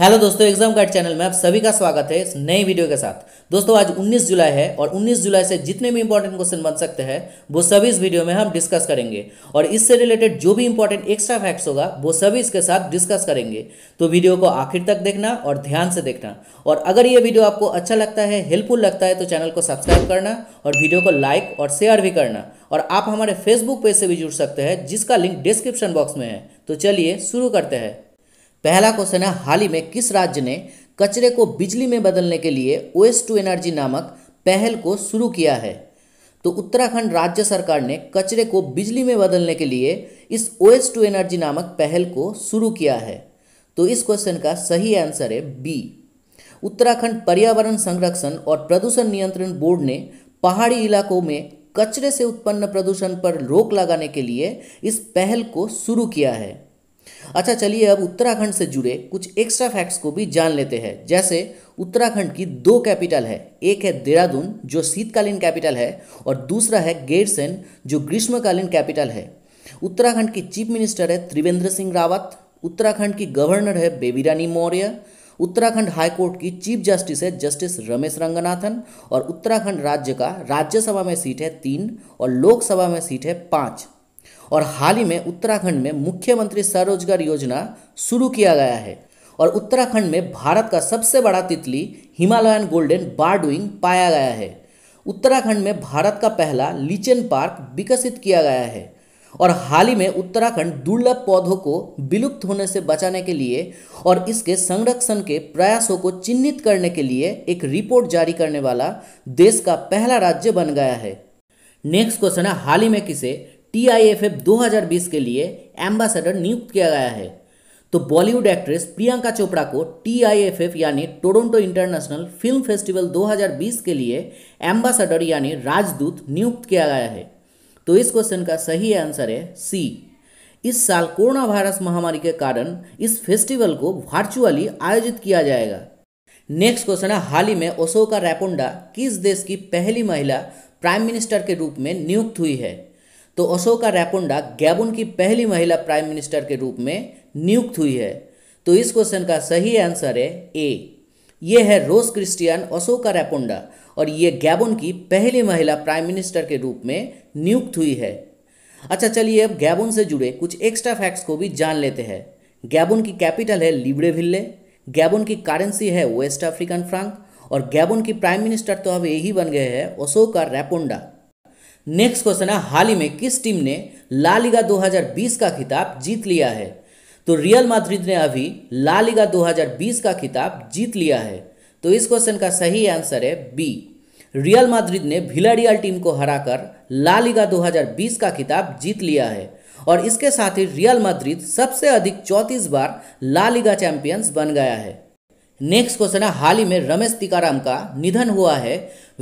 hello दोस्तों exam guide channel में आप सभी का स्वागत है इस नई वीडियो के साथ दोस्तों आज 19 जुलाई है और 19 जुलाई से जितने भी इंपॉर्टेंट क्वेश्चन बन सकते हैं वो सभी इस वीडियो में हम डिस्कस करेंगे और इससे रिलेटेड जो भी इंपॉर्टेंट एक्स्ट्रा फैक्ट्स होगा वो सभी इसके साथ डिस्कस करेंगे तो वीडियो को आखिर तक देखना और ध्यान से देखना और अगर ये वीडियो आपको अच्छा लगता है हेल्पफुल लगता है तो चैनल को सब्सक्राइब करना और वीडियो को लाइक और शेयर भी करना और आप हमारे फेसबुक पेज से भी जुड़ सकते हैं जिसका लिंक डिस्क्रिप्शन बॉक्स में है तो चलिए शुरू करते हैं पहला क्वेश्चन है हाल ही में किस राज्य ने कचरे को बिजली में बदलने के लिए वेस्ट टू एनर्जी नामक पहल को शुरू किया है तो उत्तराखंड राज्य सरकार ने कचरे को बिजली में बदलने के लिए इस वेस्ट टू एनर्जी नामक पहल को शुरू किया है तो इस क्वेश्चन का सही आंसर है बी उत्तराखंड पर्यावरण संरक्षण और प्रदूषण नियंत्रण बोर्ड ने पहाड़ी इलाकों में कचरे से उत्पन्न प्रदूषण पर रोक लगाने के लिए इस पहल को शुरू किया है अच्छा चलिए अब उत्तराखंड से जुड़े कुछ एक्स्ट्रा फैक्ट्स को भी जान लेते हैं जैसे उत्तराखंड की दो कैपिटल है एक है देहरादून जो शीतकालीन कैपिटल है और दूसरा है गेरसेन जो ग्रीष्मकालीन कैपिटल है उत्तराखंड की चीफ मिनिस्टर है त्रिवेंद्र सिंह रावत उत्तराखंड की गवर्नर है बेबीरानी मौर्य उत्तराखंड हाईकोर्ट की चीफ जस्टिस है जस्टिस रमेश रंगनाथन और उत्तराखंड राज्य का राज्यसभा में सीट है तीन और लोकसभा में सीट है पाँच और हाल ही में उत्तराखंड में मुख्यमंत्री स्वरोजगार योजना शुरू किया गया है और उत्तराखंड में भारत का सबसे बड़ा तितली हिमालयन गोल्डन बार्डविंग पाया गया है उत्तराखंड में भारत का पहला लीचन पार्क विकसित किया गया है और हाल ही में उत्तराखंड दुर्लभ पौधों को विलुप्त होने से बचाने के लिए और इसके संरक्षण के प्रयासों को चिन्हित करने के लिए एक रिपोर्ट जारी करने वाला देश का पहला राज्य बन गया है नेक्स्ट क्वेश्चन है हाल ही में किसे टी आई एफ एफ दो के लिए एम्बासडर नियुक्त किया गया है तो बॉलीवुड एक्ट्रेस प्रियंका चोपड़ा को टी आई एफ एफ यानी टोरंटो इंटरनेशनल फिल्म फेस्टिवल 2020 के लिए एम्बासडर यानी राजदूत नियुक्त किया गया है तो इस क्वेश्चन का सही आंसर है सी इस साल कोरोना वायरस महामारी के कारण इस फेस्टिवल को वर्चुअली आयोजित किया जाएगा नेक्स्ट क्वेश्चन है हाल ही में ओसोका रैपोंडा किस देश की पहली महिला प्राइम मिनिस्टर के रूप में नियुक्त हुई है तो अशोका रैपुंडा गैबुन की पहली महिला प्राइम मिनिस्टर के रूप में नियुक्त हुई है तो इस क्वेश्चन का सही आंसर है ए ये है रोस क्रिस्टियन अशोका रैपुंडा और ये गैबुन की पहली महिला प्राइम मिनिस्टर के रूप में नियुक्त हुई है अच्छा चलिए अब गैबुन से जुड़े कुछ एक्स्ट्रा फैक्ट्स को भी जान लेते हैं गैबुन की कैपिटल है लिब्रेविल्ले गैबुन की करेंसी है वेस्ट अफ्रीकन फ्रांक और गैबुन की प्राइम मिनिस्टर तो अब यही बन गए हैं अशोका रैपोंडा नेक्स्ट क्वेश्चन है हाल ही में किस टीम ने लालिगा 2020 का खिताब जीत लिया है तो रियल माद्रिद ने अभी लालिगा 2020 का खिताब जीत लिया है तो इस क्वेश्चन का सही आंसर है बी रियल माद्रिद ने भिलाडियल टीम को हराकर ला लिगा 2020 का खिताब जीत लिया है और इसके साथ ही रियल माद्रिद सबसे अधिक चौंतीस बार लालिगा चैंपियंस बन गया है नेक्स्ट क्वेश्चन है हाल ही में रमेश तिकाराम का निधन हुआ है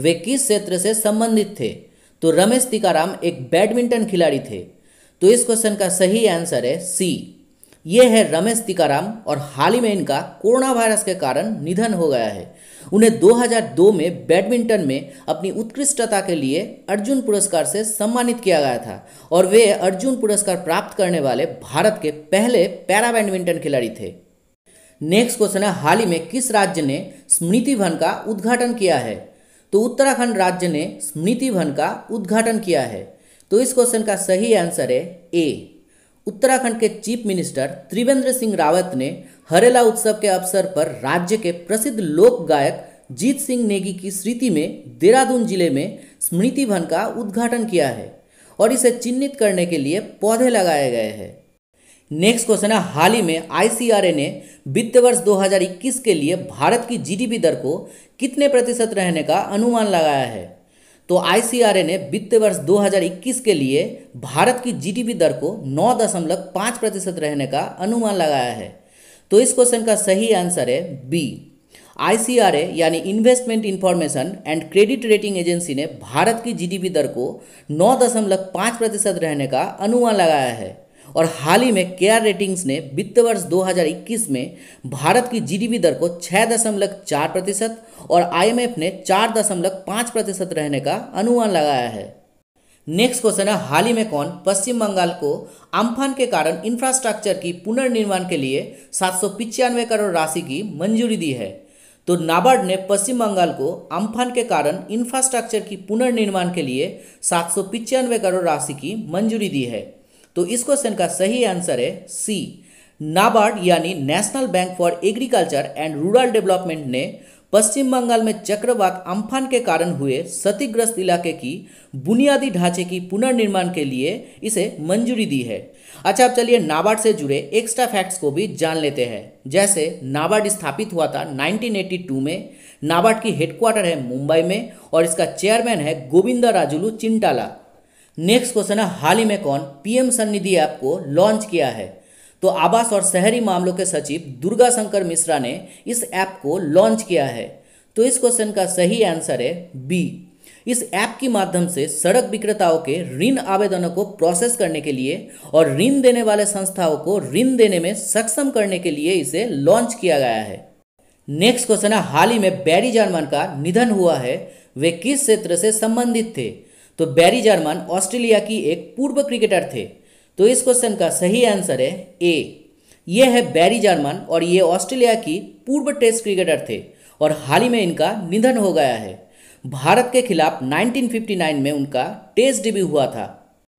वे किस क्षेत्र से संबंधित थे तो रमेश टीकाराम एक बैडमिंटन खिलाड़ी थे तो इस क्वेश्चन का सही आंसर है सी ये है रमेश टीकाराम और हाल ही में इनका कोरोना वायरस के कारण निधन हो गया है उन्हें 2002 में बैडमिंटन में अपनी उत्कृष्टता के लिए अर्जुन पुरस्कार से सम्मानित किया गया था और वे अर्जुन पुरस्कार प्राप्त करने वाले भारत के पहले पैरा बैडमिंटन खिलाड़ी थे नेक्स्ट क्वेश्चन है हाल ही में किस राज्य ने स्मृति भवन का उद्घाटन किया है तो उत्तराखंड राज्य ने स्मृति भवन का उद्घाटन किया है तो इस क्वेश्चन का सही आंसर है ए उत्तराखंड के चीफ मिनिस्टर त्रिवेंद्र सिंह रावत ने हरेला उत्सव के अवसर पर राज्य के प्रसिद्ध लोक गायक जीत सिंह नेगी की स्मृति में देहरादून जिले में स्मृति भवन का उद्घाटन किया है और इसे चिन्हित करने के लिए पौधे लगाए गए हैं नेक्स्ट क्वेश्चन है हाल ही में आईसीआरए ने वित्त वर्ष 2021 के लिए भारत की जीडीपी दर को कितने प्रतिशत रहने का अनुमान लगाया है तो आईसीआरए ने वित्त वर्ष 2021 के लिए भारत की जीडीपी दर को 9.5 प्रतिशत रहने का अनुमान लगाया है तो इस क्वेश्चन का सही आंसर है बी आईसीआरए यानी investment information and credit rating agency ने भारत की जीडीपी दर को 9.5 प्रतिशत रहने का अनुमान लगाया है और हाल ही में केयर रेटिंग्स ने वित्त वर्ष 2021 में भारत की जीडीपी दर को छः दशमलव चार प्रतिशत और आईएमएफ ने चार दशमलव पाँच प्रतिशत रहने का अनुमान लगाया है नेक्स्ट क्वेश्चन है हाल ही में कौन पश्चिम बंगाल को अम्फान के कारण इंफ्रास्ट्रक्चर की पुनर्निर्माण के लिए सात करोड़ राशि की मंजूरी दी है तो नाबार्ड ने पश्चिम बंगाल को अम्फान के कारण इंफ्रास्ट्रक्चर की पुनर्निर्माण के लिए सात करोड़ राशि की मंजूरी दी है तो इस क्वेश्चन का सही आंसर है सी नाबार्ड यानी national bank for agriculture and rural development ने पश्चिम बंगाल में चक्रवात अम्फान के कारण हुए क्षतिग्रस्त इलाके की बुनियादी ढांचे की पुनर्निर्माण के लिए इसे मंजूरी दी है अच्छा अब चलिए नाबार्ड से जुड़े एक्स्ट्रा फैक्ट्स को भी जान लेते हैं जैसे नाबार्ड स्थापित हुआ था 1982 में नाबार्ड की हेडक्वार्टर है मुंबई में और इसका चेयरमैन है गोविंदा राजुलू चिंटाला नेक्स्ट क्वेश्चन है हाल ही में कौन पीएम सन्निधि ऐप को लॉन्च किया है तो आवास और शहरी मामलों के सचिव दुर्गा शंकर मिश्रा ने इस ऐप को लॉन्च किया है तो इस क्वेश्चन का सही आंसर है बी इस ऐप के माध्यम से सड़क विक्रेताओं के ऋण आवेदनों को प्रोसेस करने के लिए और ऋण देने वाले संस्थाओं को ऋण देने में सक्षम करने के लिए इसे लॉन्च किया गया है नेक्स्ट क्वेश्चन है हाल ही में बैरी जानवान का निधन हुआ है वे किस क्षेत्र से संबंधित थे तो बैरी जर्मन ऑस्ट्रेलिया की एक पूर्व क्रिकेटर थे तो इस क्वेश्चन का सही आंसर है ए ये है बैरी जर्मन और ये ऑस्ट्रेलिया की पूर्व टेस्ट क्रिकेटर थे और हाल ही में इनका निधन हो गया है भारत के खिलाफ 1959 में उनका टेस्ट डेब्यू हुआ था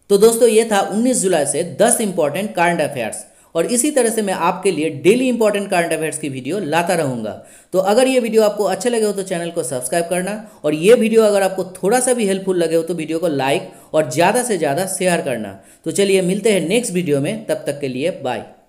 तो दोस्तों ये था 19 जुलाई से 10 इंपॉर्टेंट करंट अफेयर्स और इसी तरह से मैं आपके लिए डेली इंपॉर्टेंट करंट अफेयर्स की वीडियो लाता रहूँगा तो अगर ये वीडियो आपको अच्छे लगे हो तो चैनल को सब्सक्राइब करना और ये वीडियो अगर आपको थोड़ा सा भी हेल्पफुल लगे हो तो वीडियो को लाइक और ज़्यादा से ज़्यादा शेयर करना तो चलिए मिलते हैं नेक्स्ट वीडियो में तब तक के लिए बाय